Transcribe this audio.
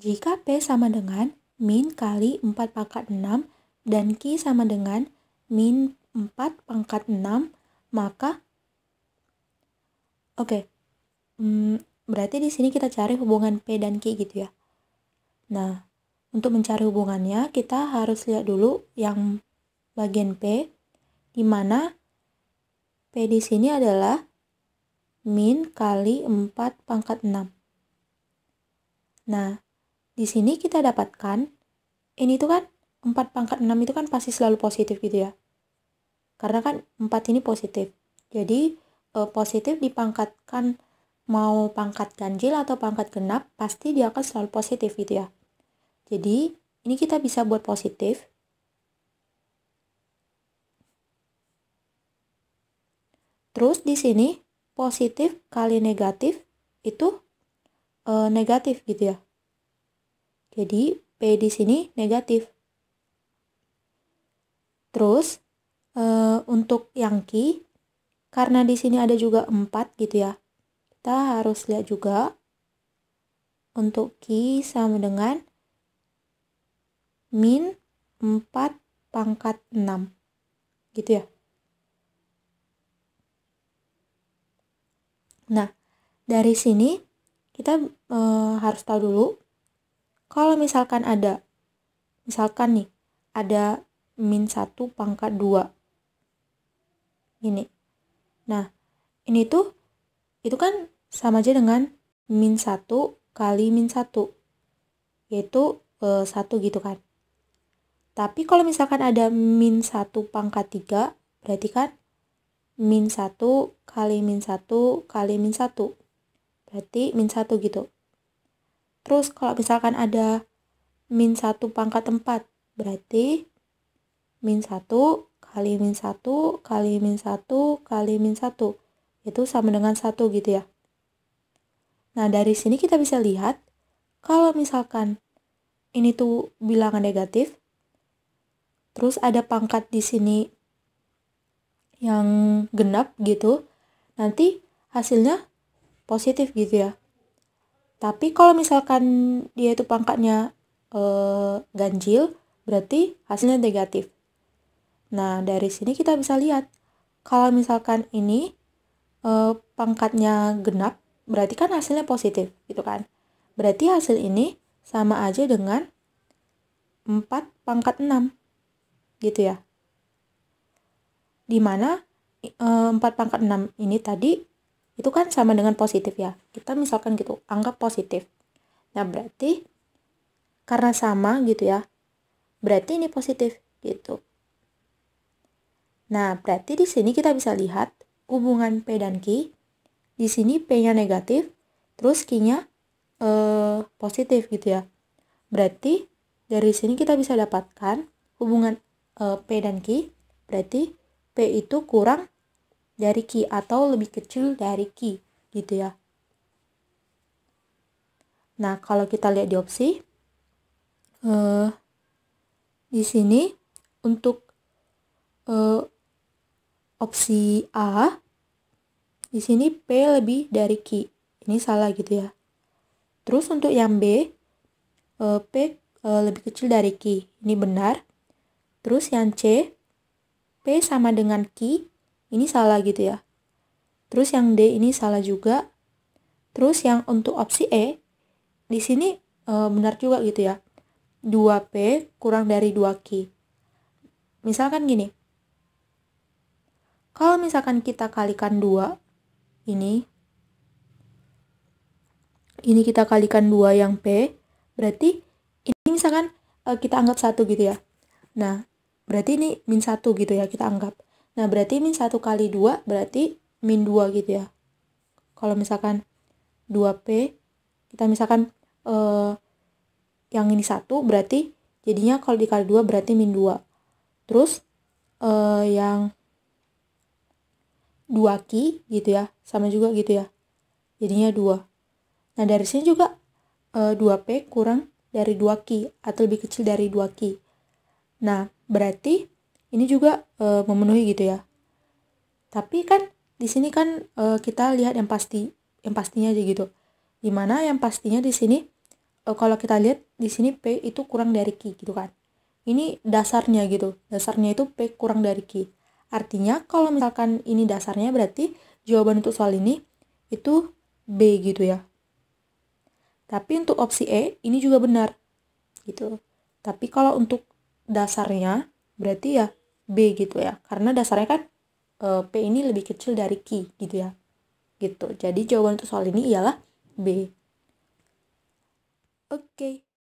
Jika P sama dengan min kali 4 pangkat 6 dan Q sama dengan min 4 pangkat 6, maka oke. Okay, hmm, berarti di sini kita cari hubungan P dan Q gitu ya. Nah, untuk mencari hubungannya kita harus lihat dulu yang bagian P di mana P di sini adalah min kali 4 pangkat 6. Nah, di sini kita dapatkan, ini tuh kan 4 pangkat 6 itu kan pasti selalu positif gitu ya. Karena kan 4 ini positif. Jadi e, positif dipangkatkan mau pangkat ganjil atau pangkat genap pasti dia akan selalu positif gitu ya. Jadi ini kita bisa buat positif. Terus di sini positif kali negatif itu e, negatif gitu ya. Jadi P di sini negatif. Terus e, untuk yang Q karena di sini ada juga 4 gitu ya. Kita harus lihat juga untuk Q sama dengan min 4 pangkat 6. Gitu ya. Nah, dari sini kita e, harus tahu dulu kalau misalkan ada, misalkan nih, ada min 1 pangkat 2. ini Nah, ini tuh, itu kan sama aja dengan min 1 kali min 1. Yaitu e, eh, 1 gitu kan. Tapi kalau misalkan ada min 1 pangkat 3, berarti kan min 1 kali min 1 kali min 1. Berarti min 1 gitu. Terus kalau misalkan ada min 1 pangkat 4, berarti min 1 kali min 1 kali min 1 kali min 1 itu sama dengan 1 gitu ya. Nah, dari sini kita bisa lihat kalau misalkan ini tuh bilangan negatif, terus ada pangkat di sini yang genap gitu, nanti hasilnya positif gitu ya. Tapi kalau misalkan dia itu pangkatnya eh, ganjil, berarti hasilnya negatif. Nah, dari sini kita bisa lihat kalau misalkan ini eh, pangkatnya genap, berarti kan hasilnya positif, gitu kan? Berarti hasil ini sama aja dengan 4 pangkat 6. Gitu ya. Dimana e, eh, 4 pangkat 6 ini tadi itu kan sama dengan positif ya. Kita misalkan gitu, anggap positif. Nah, berarti karena sama gitu ya, berarti ini positif gitu. Nah, berarti di sini kita bisa lihat hubungan P dan Q. Di sini P-nya negatif, terus Q-nya eh, positif gitu ya. Berarti dari sini kita bisa dapatkan hubungan eh, P dan Q, berarti P itu kurang dari Ki atau lebih kecil dari Ki gitu ya. Nah, kalau kita lihat di opsi eh di sini untuk eh opsi A di sini P lebih dari Ki. Ini salah gitu ya. Terus untuk yang B eh P eh, lebih kecil dari Ki. Ini benar. Terus yang C P sama dengan Ki ini salah gitu ya. Terus yang D ini salah juga. Terus yang untuk opsi E, di sini e, benar juga gitu ya. 2P kurang dari 2Q. Misalkan gini. Kalau misalkan kita kalikan 2, ini. Ini kita kalikan 2 yang P, berarti ini misalkan e, kita anggap satu gitu ya. Nah, berarti ini min satu gitu ya kita anggap. Nah, berarti min 1 kali 2 berarti min 2 gitu ya. Kalau misalkan 2P, kita misalkan eh, yang ini 1 berarti jadinya kalau dikali 2 berarti min 2. Terus eh, yang 2Q gitu ya, sama juga gitu ya. Jadinya 2. Nah, dari sini juga eh, 2P kurang dari 2Q atau lebih kecil dari 2Q. Nah, berarti ini juga e, memenuhi gitu ya tapi kan di sini kan e, kita lihat yang pasti yang pastinya aja gitu dimana yang pastinya di sini e, kalau kita lihat di sini p itu kurang dari q gitu kan ini dasarnya gitu dasarnya itu p kurang dari q artinya kalau misalkan ini dasarnya berarti jawaban untuk soal ini itu b gitu ya tapi untuk opsi E ini juga benar. Gitu. Tapi kalau untuk dasarnya berarti ya B gitu ya. Karena dasarnya kan e, P ini lebih kecil dari Q gitu ya. Gitu. Jadi jawaban untuk soal ini ialah B. Oke. Okay.